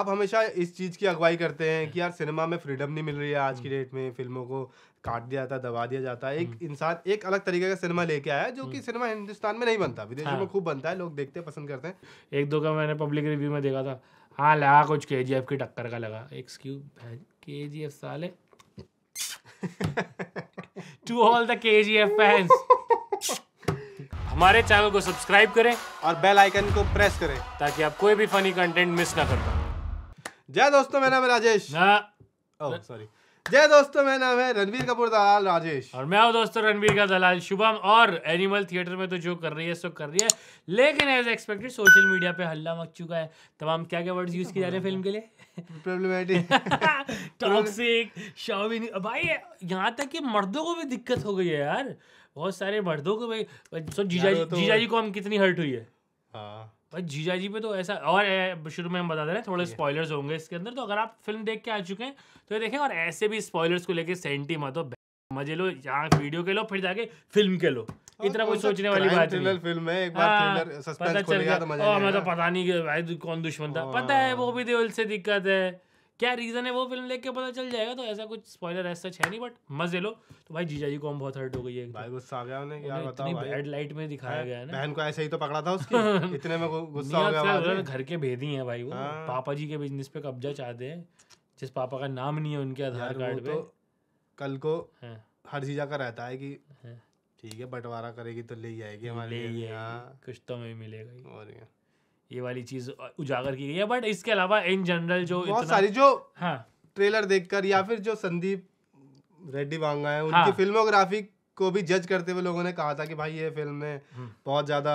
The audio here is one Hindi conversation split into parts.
आप हमेशा इस चीज़ की अगुवाई करते हैं कि यार सिनेमा में फ्रीडम नहीं मिल रही है आज की डेट में फिल्मों को काट दिया जाता दबा दिया जाता है एक हम्म। इंसान एक अलग तरीके का सिनेमा लेके आया है जो कि हम्म। सिनेमा हिंदुस्तान में नहीं बनता विदेशों में हाँ। खूब बनता है लोग देखते पसंद करते हैं एक दो का मैंने पब्लिक रिव्यू में देखा था हाँ लगा कुछ के जी एफ की टक्कर का लगा एक्सक्यू के जी एफ साले to all the K G F fans हमारे चैनल को सब्सक्राइब करें और बेल आइकन को प्रेस करें ताकि आप कोई भी फनी कंटेंट मिस ना कर पाए जय दोस्तों मेरा नाम है राजेश सॉरी जय दोस्तों मेरा नाम है रणवीर कपूर दलाल राजेश और मैं हूँ दोस्तों रणवीर का दलाल शुभम और एनिमल थिएटर में तो जो कर रही है सो कर रही है लेकिन एज एक्सपेक्टेड सोशल मीडिया पे हल्ला मच चुका है तमाम क्या क्या वर्ड्स यूज किए जा रहे हैं फिल्म के लिए टॉक्सिक शॉविन भाई यहाँ तक कि मर्दों को भी दिक्कत हो गई है यार बहुत सारे मर्दों को भाई सो जीजा तो- जीजा जी को हम कितनी हर्ट हुई है हाँ भाई जीजा जी पे तो ऐसा और शुरू में हम बता दे रहे हैं थोड़े स्पॉयलर्स होंगे इसके अंदर तो अगर आप फिल्म देख के आ चुके हैं तो ये देखें और ऐसे भी स्पॉयलर्स को लेके सेंटी मत हो मजे लो यहाँ वीडियो के लो फिर जाके फिल्म के लो इतना कुछ सोचने वाली बात नहीं फिल्म है एक बार सस्पेंस हाँ, पता चल गया तो मजा तो पता नहीं भाई कौन दुश्मन था पता है वो हाँ। भी दिल से दिक्कत है क्या रीज़न है वो फिल्म देख के पता चल जाएगा तो ऐसा कुछ स्पॉइलर ऐसा है नहीं बट मजे लो तो भाई जीजा जी को हम बहुत हर्ट हो गई है भाई गुस्सा आ गया उन्हें क्या बताओ भाई रेड लाइट में दिखाया गया है ना बहन को ऐसे ही तो पकड़ा था उसके इतने में गुस्सा हो गया घर के भेदी है भाई वो हाँ। पापा जी के बिजनेस पे कब्जा चाहते हैं जिस पापा का नाम नहीं है उनके आधार कार्ड पे तो कल को हाँ। हर जीजा का रहता है कि हाँ। ठीक है बंटवारा करेगी तो ले ही आएगी हमारे लिए कुछ तो हमें मिलेगा और क्या ये वाली चीज उजागर की गई है बट इसके अलावा इन जनरल जो बहुत सारी जो हाँ ट्रेलर देखकर या फिर जो संदीप रेड्डी वांगा है उनकी हाँ, फिल्मोग्राफी को भी जज करते हुए लोगों ने कहा था कि भाई ये फिल्म में हम्म। बहुत ज्यादा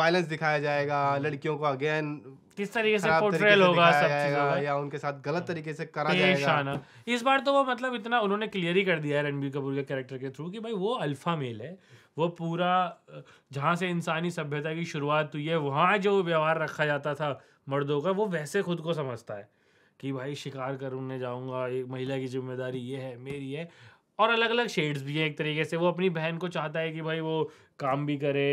वायलेंस हम्म। दिखाया जाएगा हम्म। लड़कियों को अगेन किस तरीके से पोर्ट्रेल होगा सब चीजों या उनके साथ गलत तरीके से करा जाएगा इस बार तो वो मतलब इतना उन्होंने क्लियर ही कर दिया है रणबीर कपूर के कैरेक्टर के थ्रू कि भाई वो अल्फा मेल है वो पूरा जहाँ से इंसानी सभ्यता की शुरुआत हुई है वहाँ जो व्यवहार रखा जाता था मर्दों का वो वैसे खुद को समझता है कि भाई शिकार करने जाऊँगा एक महिला की जिम्मेदारी ये है मेरी है और अलग अलग शेड्स भी हैं एक तरीके से वो अपनी बहन को चाहता है कि भाई वो काम भी करे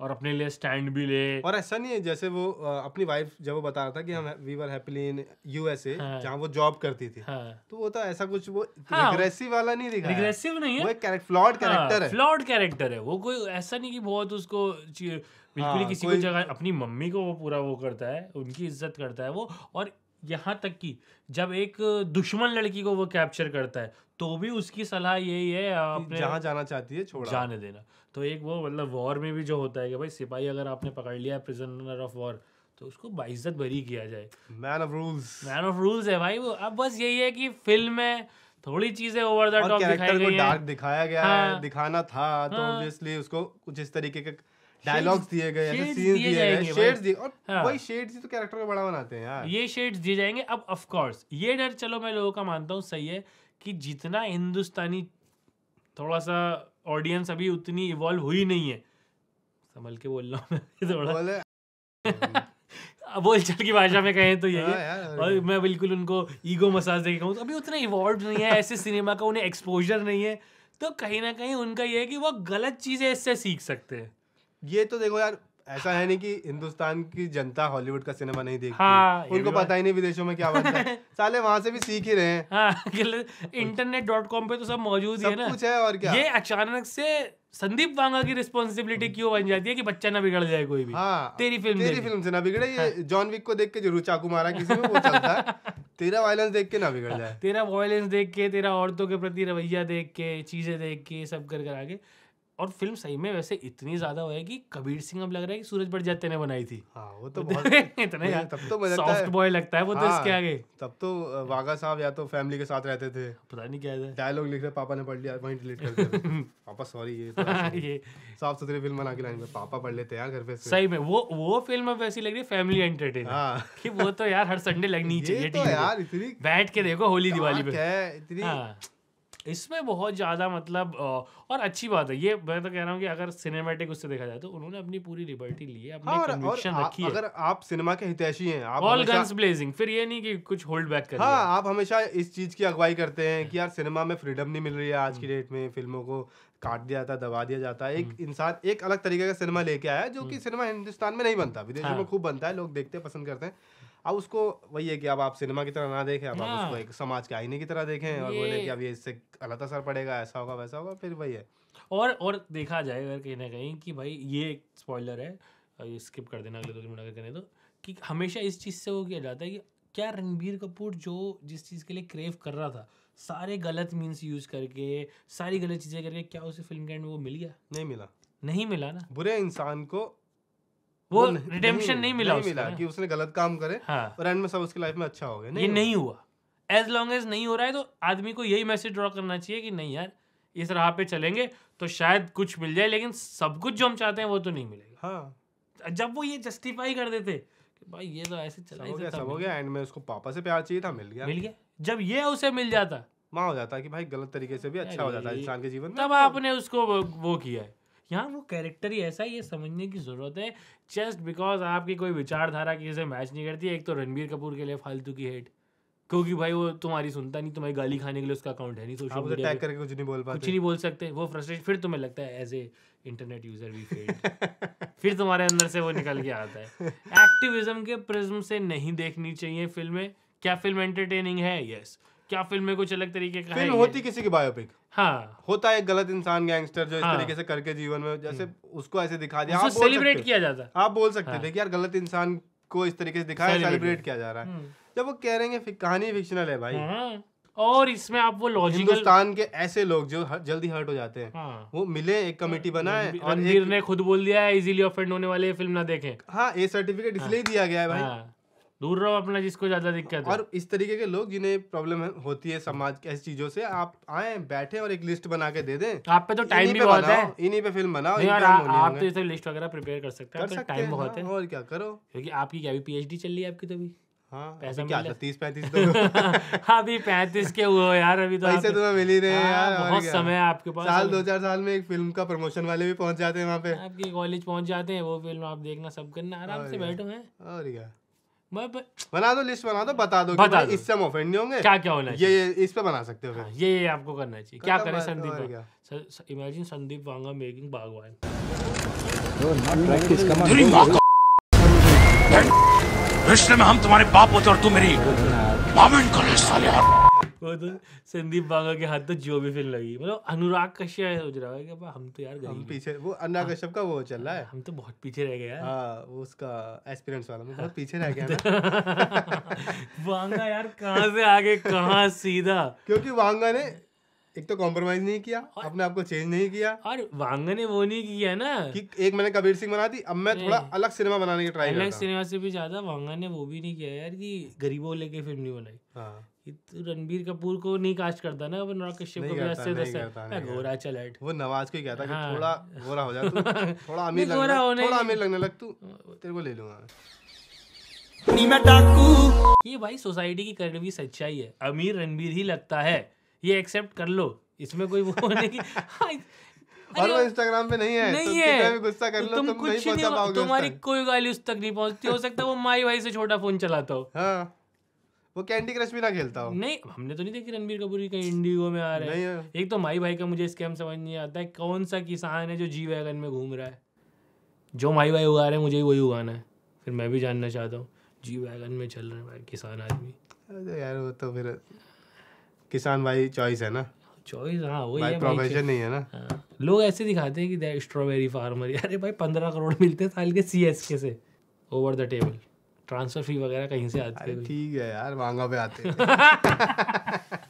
और अपने लिए स्टैंड भी ले और ऐसा नहीं है जैसे वो अपनी वाइफ जब वो बता रहा था कि हम वीवर हैप्पीली इन यूएसए जहाँ वो जॉब करती थी हाँ। तो वो तो ऐसा कुछ वो हाँ। रिग्रेसिव वाला नहीं दिखा रिग्रेसिव नहीं है वो एक फ्लॉड कैरेक्टर हाँ, है फ्लॉड कैरेक्टर है वो कोई ऐसा नहीं कि बहुत उसको बिल्कुल हाँ, किसी को जगह अपनी मम्मी को वो पूरा वो करता है उनकी इज्जत करता है वो और यहाँ तक कि जब एक दुश्मन लड़की को वो कैप्चर करता है तो भी उसकी सलाह यही है आपने जहाँ जाना चाहती है छोड़ जाने देना तो एक वो मतलब वॉर में भी जो होता है कि भाई सिपाही अगर आपने पकड़ लिया प्रिजनर ऑफ वॉर तो उसको बाइज्जत भरी किया जाए man of rules man of rules है भाई वो अब बस यही है कि फिल्म में थोड़ी चीजें ओवर द टॉप दिखाई गई डार्क दिखाया गया हाँ, है दिखाना था तो हाँ, तो ऑब्वियसली उसको कुछ इस तरीके का डायलॉग्स दिए गए ऐसे सीन्स दिए गए शेड्स दिए और हाँ। वही शेड्स ही तो कैरेक्टर को बड़ा बनाते हैं यार ये शेड्स दिए जाएंगे अब ऑफ कोर्स ये डर चलो मैं लोगों का मानता हूँ सही है कि जितना हिंदुस्तानी थोड़ा सा ऑडियंस अभी उतनी इवॉल्व हुई नहीं है संभल के बोल रहा हूँ थोड़ा बोल चाल की भाषा में कहें तो यही हाँ और मैं बिल्कुल उनको ईगो मसाज दे कहूँ तो अभी उतना इवॉल्व नहीं है ऐसे सिनेमा का उन्हें एक्सपोजर नहीं है तो कहीं ना कहीं उनका यह है कि वो गलत चीज़ें इससे सीख सकते हैं ये तो देखो यार ऐसा है नहीं कि हाँ। हिंदुस्तान की जनता हॉलीवुड का सिनेमा नहीं देखती हाँ, उनको पता ही नहीं विदेशों में क्या बनता है साले वहां से भी सीख ही रहे हैं हाँ, इंटरनेट डॉट कॉम पे तो सब मौजूद ही है ना कुछ है और क्या ये अचानक से संदीप वांगा की रिस्पॉन्सिबिलिटी क्यों बन जाती है कि बच्चा ना बिगड़ जाए कोई भी हाँ, तेरी फिल्म तेरी फिल्म से ना बिगड़े ये जॉन हाँ। विक को देख के जरूर चाकू मारा किसी में वो चलता है तेरा वायलेंस देख के ना बिगड़ जाए तेरा वायलेंस देख के तेरा औरतों के प्रति रवैया देख के चीजें देख के सब कर कर आगे और फिल्म सही में वैसे इतनी ज्यादा है कि कबीर सिंह अब लग रहा है कि सूरज बड़ जाते ने बनाई थी हाँ, वो तो इतना तब तो बॉय लगता है वो तो हाँ, तो इसके आगे तब तो वागा साहब या तो फैमिली के साथ रहते थे पता नहीं क्या डायलॉग लिख रहे पापा ने पढ़ लिया वहीं डिलीट कर पापा सॉरी ये हाँ, ये साफ सुथरी फिल्म बना के लाएंगे पापा पढ़ लेते यार घर पे सही में वो वो फिल्म अब वैसी लग रही है फैमिली एंटरटेन हाँ। कि वो तो यार हर संडे लगनी चाहिए तो बैठ के देखो होली दिवाली पे इतनी हाँ। इसमें बहुत ज़्यादा मतलब और अच्छी बात है ये मैं तो कह रहा हूँ कि अगर सिनेमैटिक उससे देखा जाए तो उन्होंने अपनी पूरी लिबर्टी ली है अपनी हाँ, कन्विक्शन रखी है अगर आप सिनेमा के हितैषी हैं आप ऑल गन्स ब्लेजिंग फिर ये नहीं कि कुछ होल्ड बैक कर हाँ आप हमेशा इस चीज़ की अगुवाई करते हैं कि यार सिनेमा में फ्रीडम नहीं मिल रही है आज की डेट hmm. में फिल्मों को काट दिया जाता दबा दिया जाता है एक hmm. इंसान एक अलग तरीके का सिनेमा लेके आया जो कि सिनेमा hmm. हिंदुस्तान में नहीं बनता विदेशों में हाँ। खूब बनता है लोग देखते पसंद करते हैं अब उसको वही है कि अब आप सिनेमा की तरह ना देखें अब आप उसको हाँ। एक समाज के आईने की तरह देखें और बोले कि अब ये इससे गलत असर पड़ेगा ऐसा होगा वैसा होगा फिर वही है और और देखा जाए अगर कहीं ना कहीं कि भाई ये एक स्पॉइलर है ये स्किप कर देना अगले दो मिनट अगर कहने तो कि हमेशा इस चीज़ से वो किया जाता है कि क्या रणबीर कपूर जो जिस चीज़ के लिए क्रेव कर रहा था सारे गलत मीन्स यूज़ करके सारी गलत चीज़ें करके क्या उसे फिल्म के एंड वो मिल गया नहीं मिला नहीं मिला ना बुरे इंसान को वो रिडेम्पशन नहीं, मिला नहीं मिला कि उसने गलत काम करे हाँ। और एंड में सब उसकी लाइफ में अच्छा हो गया ये नहीं हुआ एज लॉन्ग एज नहीं हो रहा है तो आदमी को यही मैसेज ड्रॉ करना चाहिए कि नहीं यार इस राह पे चलेंगे तो शायद कुछ मिल जाए लेकिन सब कुछ जो हम चाहते हैं वो तो नहीं मिलेगा हाँ जब वो ये जस्टिफाई कर देते कि भाई ये तो ऐसे चला सब, गया, सब हो गया एंड में उसको पापा से प्यार चाहिए था मिल गया मिल गया जब ये उसे मिल जाता माँ हो जाता कि भाई गलत तरीके से भी अच्छा हो जाता इंसान के जीवन में तब आपने उसको वो किया है यहाँ वो कैरेक्टर ही ऐसा ये समझने की ज़रूरत है जस्ट बिकॉज आपकी कोई विचारधारा की से मैच नहीं करती एक तो रणबीर कपूर के लिए फालतू की हेट क्योंकि भाई वो तुम्हारी सुनता नहीं तुम्हारी गाली खाने के लिए उसका अकाउंट है नहीं सोशल मीडिया टैग करके कुछ नहीं बोल पाते कुछ नहीं बोल सकते वो फ्रस्ट्रेशन फिर तुम्हें लगता है एज ए इंटरनेट यूजर भी फिर तुम्हारे अंदर से वो निकल के आता है एक्टिविज्म के प्रिज्म से नहीं देखनी चाहिए फिल्में क्या फिल्म एंटरटेनिंग है यस yes. क्या फिल्म में कुछ अलग तरीके का फिल्म होती किसी की बायोपिक हाँ होता है गलत इंसान गैंगस्टर जो हाँ। इस तरीके से करके जीवन में जैसे हम्म। उसको ऐसे दिखा दिया आप सेलिब्रेट किया जाता आप बोल सकते हाँ। थे कि यार गलत इंसान को इस तरीके से दिखाया सेलिब्रेट किया जा रहा है हम्म। जब वो कह रहे हैं कहानी फिक्शनल है भाई हाँ, और इसमें आप वो लॉजिकल हिंदुस्तान के ऐसे लोग जो हर, जल्दी हर्ट हो जाते हैं हाँ। वो मिले एक कमेटी बनाए और एक... ने खुद बोल दिया है इजीली ऑफेंड होने वाले फिल्म ना देखें हाँ ए सर्टिफिकेट इसलिए हाँ। दिया गया है भाई हाँ। दूर रहो अपना जिसको ज्यादा दिक्कत है और इस तरीके के लोग जिन्हें प्रॉब्लम होती है समाज की ऐसी चीजों से आप आए बैठे और एक लिस्ट बना के दे दें आप पे तो टाइम भी बहुत है इन्हीं पे फिल्म बनाओ यार आप तो इसे लिस्ट वगैरह प्रिपेयर कर सकते हैं टाइम बहुत है हाँ, और क्या करो क्योंकि आपकी क्या अभी पीएचडी चल रही है आपकी तो भी हाँ, पैसा क्या तीस पैंतीस तो। पैंतीस के हुए यार अभी तो पैसे तुम्हें तो मिल ही रहे हाँ, समय है आपके पास साल दो चार साल में एक फिल्म का प्रमोशन वाले भी पहुंच जाते हैं वहाँ पे आपकी कॉलेज पहुंच जाते हैं वो फिल्म आप देखना सब करना आराम से बैठो हैं और क्या बना दो लिस्ट बना दो बता दो बता दो इससे हम ऑफेंड नहीं होंगे क्या क्या होना ये, ये इस पे बना सकते हो हाँ, फिर ये ये आपको करना चाहिए क्या करें संदीप इमेजिन संदीप वांगा मेकिंग बागवान रिश्ते में हम तुम्हारे बाप होते और तू मेरी मामिन कॉलेज साले वो तो संदीप बांगा के हाथ तो जो भी फिल्म लगी मतलब अनुराग कश्यप है सोच रहा है कि हम तो यार हम पीछे वो अनुराग हाँ। कश्यप का वो चल रहा है हाँ, हम तो बहुत पीछे रह गए यार हाँ, वो उसका एस्पिरेंट्स वाला मैं बहुत पीछे रह गया वांगा यार कहां से आगे कहां सीधा क्योंकि वांगा ने एक तो कॉम्प्रोमाइज नहीं किया अपने आप को चेंज नहीं किया और वांगा ने वो नहीं किया ना कि एक मैंने कबीर सिंह बना दी अब मैं थोड़ा अलग सिनेमा बनाने की ट्राई अलग सिनेमा से भी ज्यादा वांगा ने वो भी नहीं किया यार कि गरीबों लेके फिल्म नहीं बनाई हाँ। रणबीर कपूर को नहीं कास्ट करता ना अनुराग कश्यप को भी अच्छे चल वो नवाज को कहता हाँ। कि थोड़ा गोरा हो जा तू थोड़ा अमीर लगने थोड़ा अमीर लगने लग तू तेरे को ले लूंगा ये भाई सोसाइटी की कड़वी सच्चाई है अमीर रणबीर ही लगता है ये एक्सेप्ट कर लो इसमें कोई वो नहीं कि हाँ, और वो इंस्टाग्राम पे नहीं है नहीं तो है भी गुस्सा कर तो लो तुम, तुम कुछ नहीं, नहीं पाओगे तुम्हारी कोई गाली उस तक नहीं पहुंचती हो सकता वो माई भाई से छोटा फोन चलाता हो हाँ। वो कैंडी क्रश भी ना खेलता हो नहीं हमने तो नहीं देखी रणबीर कपूर की कहीं इंडिगो में आ रहे हैं एक तो माई भाई का मुझे स्कैम समझ नहीं आता है कौन सा किसान है जो जी वैगन में घूम रहा है जो माई भाई उगा रहे हैं मुझे वही उगाना है फिर मैं भी जानना चाहता हूँ जी वैगन में चल रहे हैं भाई किसान आदमी अरे यार वो तो फिर किसान भाई चॉइस है ना चॉइस हाँ वही भाई है प्रोफेशन नहीं है ना हाँ। लोग ऐसे दिखाते हैं कि दे स्ट्रॉबेरी फार्मर अरे भाई पंद्रह करोड़ मिलते हैं साल के सी एस के से over the table transfer fee वगैरह कहीं से आती है ठीक है यार मांगा पे आते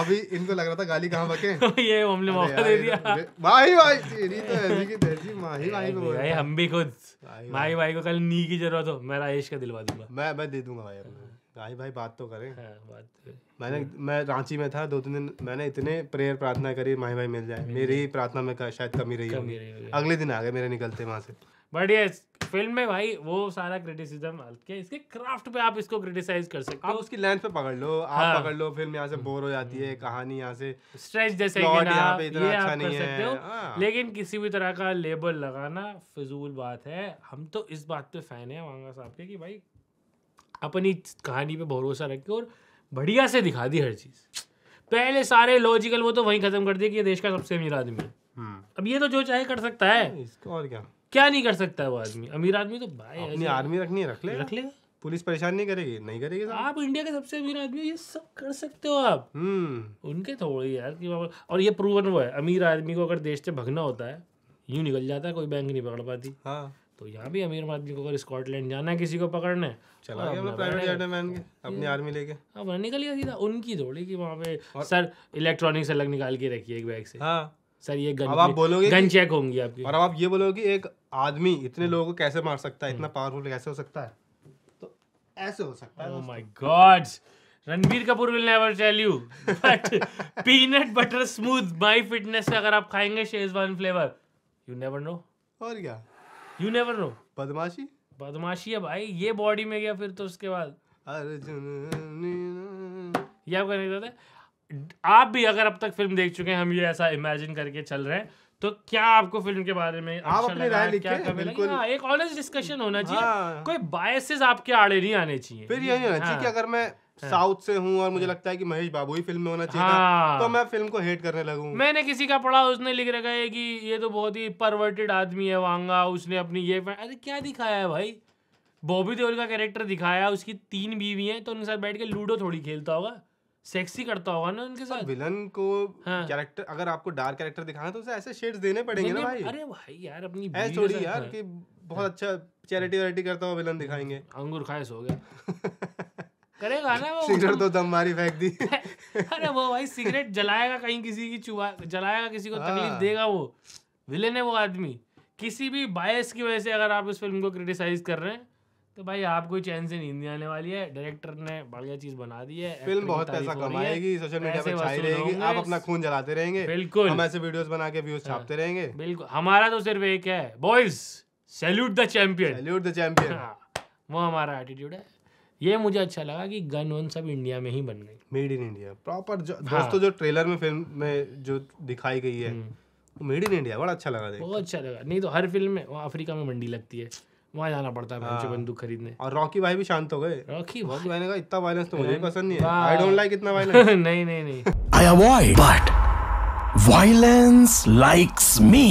अभी इनको लग रहा था गाली कहाँ बके ये हमने मौका दे तो दिया भाई भाई तेरी तो ऐसी की तैसी माही भाई को भाई हम भी खुद माही भाई को कल नी की जरूरत हो मैं राजेश का दिलवा दूंगा मैं मैं दे दूंगा भाई अपना भाई भाई बात तो करें हाँ, बात तो मैंने मैं रांची में था दो तीन दिन मैंने इतने प्रेयर प्रार्थना करी माही भाई मिल जाए मेरी प्रार्थना में शायद कमी रही कमी अगले दिन आ गए मेरे निकलते वहाँ से बढ़िया फिल्म में भाई वो सारा क्रिटिसिज्म के इसके क्राफ्ट पे आप इसको क्रिटिसाइज कर सकते हो आप उसकी लेंथ पे पकड़ लो आप हाँ। पकड़ लो फिल्म यहाँ से बोर हम्म। हो जाती है हम्म। कहानी यहाँ से स्ट्रेच जैसे कि ना पे इतना ये अच्छा नहीं कर सकते हो हाँ। लेकिन किसी भी तरह का लेबल लगाना फिजूल बात है हम तो इस बात पे फैन है वांगा साहब के कि भाई अपनी कहानी पे भरोसा के और बढ़िया से दिखा दी हर चीज़ पहले सारे लॉजिकल वो तो वहीं ख़त्म कर दिया कि ये देश का सबसे अमीर आदमी है हाँ। अब ये तो जो चाहे कर सकता है और क्या क्या नहीं कर सकता है वो आदमी अमीर आदमी तो भाई अपनी आर्मी रखनी रख ले रख लेगा पुलिस परेशान नहीं करेगी नहीं करेगी आप इंडिया के सबसे अमीर आदमी ये सब कर सकते हो आप हम्म। उनके थोड़ी यार कि और ये प्रूवन वो है अमीर आदमी को अगर देश से भगना होता है यूँ निकल जाता है कोई बैंक नहीं पकड़ पाती हाँ तो यहाँ भी अमीर आदमी को अगर स्कॉटलैंड जाना है किसी को पकड़ने चला गया निकल गया सीधा उनकी थोड़ी की वहाँ पे सर इलेक्ट्रॉनिक अलग निकाल के रखिए एक बैग से हाँ। सर ये गन अब आप बोलोगे गन चेक होंगी आपकी और अब आप ये बोलोगे कि एक आदमी इतने लोगों को कैसे मार सकता है इतना पावरफुल हम्म। कैसे हो सकता है तो ऐसे हो सकता है oh my god Ranbir Kapoor will never tell you but peanut butter smooth my fitness से अगर आप खाएंगे schezwan flavour you never know और क्या यू नेवर नो बदमाशी बदमाशी है भाई ये बॉडी में गया फिर तो उसके बाद अर्जुन ये आप करने देते आप भी अगर अब तक फिल्म देख चुके हैं हम ये ऐसा इमेजिन करके चल रहे हैं तो क्या आपको फिल्म के बारे में आप अच्छा अपने राय लिखे बिल्कुल हाँ, एक ऑनेस्ट डिस्कशन होना चाहिए हाँ, कोई बायसेस आपके आड़े नहीं आने चाहिए फिर यही होना चाहिए हाँ। कि अगर मैं हाँ। साउथ से हूँ और मुझे हाँ। लगता है कि महेश बाबू ही फिल्म में होना चाहिए हाँ। तो मैं फिल्म को हेट करने लगू मैंने किसी का पढ़ा उसने लिख रखा है कि ये तो बहुत ही परवर्टेड आदमी है वांगा उसने अपनी ये अरे क्या दिखाया है भाई बॉबी देओल का कैरेक्टर दिखाया उसकी तीन बीवी है तो उनके साथ बैठ के लूडो थोड़ी खेलता होगा सेक्सी करता होगा ना उनके साथ विलन को हाँ। कैरेक्टर अगर आपको डार्क कैरेक्टर दिखाना तो उसे ऐसे शेड्स देने पड़ेंगे ना भाई अरे भाई यार अपनी ऐसे थोड़ी यार हाँ। कि बहुत अच्छा चैरिटी वैरिटी करता हुआ विलन दिखाएंगे अंगूर खाए सो गया करेगा ना वो सिगरेट तो दम मारी फेंक दी अरे वो भाई सिगरेट जलाएगा कहीं किसी की चुहा जलाएगा किसी को हाँ। तकलीफ देगा वो विलेन है वो आदमी किसी भी बायस की वजह से अगर आप इस फिल्म को क्रिटिसाइज कर रहे हैं तो भाई आपको ही चैन से नींद आने वाली है डायरेक्टर ने बढ़िया चीज बना दी है फिल्म बहुत पैसा कमाएगी सोशल मीडिया पे छाई रहेगी आप अपना खून जलाते रहेंगे बिल्कुल हम ऐसे वीडियोस बना के व्यूज छापते हाँ। रहेंगे बिल्कुल हमारा तो सिर्फ एक है boys salute the champion salute the champion वो हमारा एटीट्यूड है ये मुझे अच्छा लगा कि गन वन सब इंडिया में ही बन गई मेड इन इंडिया प्रॉपर जो हाँ। दोस्तों जो ट्रेलर में फिल्म में जो दिखाई गई है हम्म। मेड इन इंडिया बड़ा अच्छा लगा बहुत अच्छा लगा नहीं तो हर फिल्म में वहाँ अफ्रीका में मंडी लगती है वहाँ जाना पड़ता है हाँ। बंदूक खरीदने और रॉकी भाई भी शांत हो गए रॉकी भाई मैंने कहा इतना वायलेंस तो मुझे हाँ। पसंद नहीं है आई डोंट लाइक इतना वायलेंस नहीं नहीं नहीं I avoid but violence likes me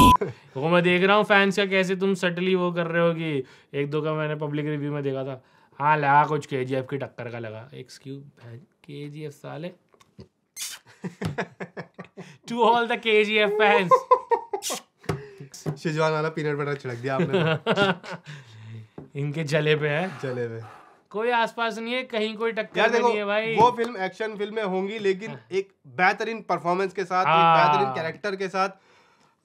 वो मैं देख रहा हूँ फैंस का कैसे तुम सटली वो कर रहे होगी एक दो का मैंने पब्लिक रिव्यू में देखा था हाँ लगा कुछ के जी एफ की टक्कर का लगा एक्सक्यूज के जी एफ साले to all the K G F fans शिजवान वाला पीनट बटर छिड़क दिया आपने तो। इनके जले पे है जले पे कोई आसपास नहीं है कहीं कोई टक्कर तो नहीं है भाई वो फिल्म एक्शन फिल्म में होंगी लेकिन हाँ। एक बेहतरीन परफॉर्मेंस के साथ एक हाँ। बेहतरीन कैरेक्टर के साथ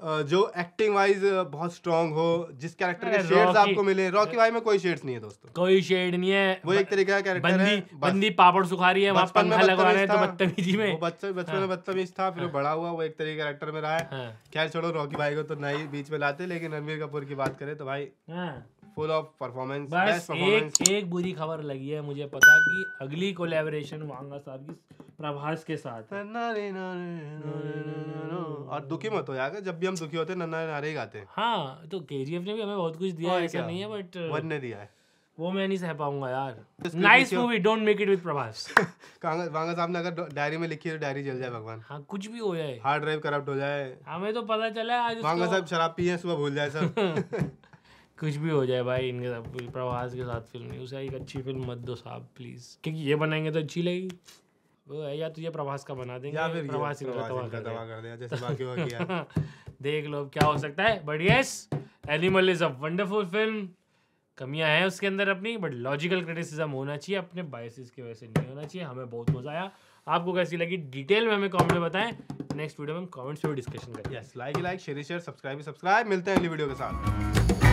जो एक्टिंग वाइज बहुत स्ट्रांग हो जिस कैरेक्टर के शेड्स आपको मिले रॉकी भाई में कोई शेड्स नहीं है दोस्तों कोई शेड नहीं है वो एक तरीके का कैरेक्टर बंदी, है बंदी पापड़ सुखा रही है बचपन में लगवा रहे तो बदतमीजी में बच्चों बचपन में हाँ। बदतमीज था फिर हाँ। बड़ा हुआ वो एक तरीके का कैरेक्टर में रहा है हाँ। खैर छोड़ो रॉकी भाई को तो नहीं बीच में लाते लेकिन रणवीर कपूर की बात करें तो भाई फुल ऑफ परफॉर्मेंस बस एक एक बुरी खबर लगी है मुझे पता कि अगली कोलैबोरेशन वांगा साहब की प्रभास के साथ ना ना ना ना ना ना ना ना और दुखी मत हो यार जब भी हम दुखी होते हैं नन्ना नारे ही गाते हैं हाँ तो के ने भी हमें बहुत कुछ दिया है ऐसा नहीं है uh, बट वन ने दिया है वो मैं नहीं सह पाऊंगा यार nice movie don't make it with Prabhas Vanga साहब ने अगर डायरी में लिखी है तो डायरी जल जाए भगवान हाँ कुछ भी हो जाए हार्ड ड्राइव करप्ट हो जाए हमें तो पता चला आज वांगा साहब शराब पिए हैं सुबह भूल जाए सब कुछ भी हो जाए भाई इनके साथ प्रभास के साथ फिल्म नहीं उसे एक अच्छी फिल्म मत दो साहब प्लीज क्योंकि ये बनाएंगे तो अच्छी लगेगी वो या तो ये प्रभास का बना देंगे या फिर प्रभास इनका तवा कर कर जैसे बाकी किया देख लो क्या हो सकता है but yes animal is a wonderful film कमियां हैं उसके अंदर अपनी बट लॉजिकल क्रिटिसिज्म होना चाहिए अपने बायसेस की वजह से नहीं होना चाहिए हमें बहुत मजा आया आपको कैसी लगी डिटेल में हमें कमेंट में बताएं नेक्स्ट वीडियो में कमेंट्स में डिस्कशन करें yes like like share share subscribe subscribe मिलते हैं अगली वीडियो के साथ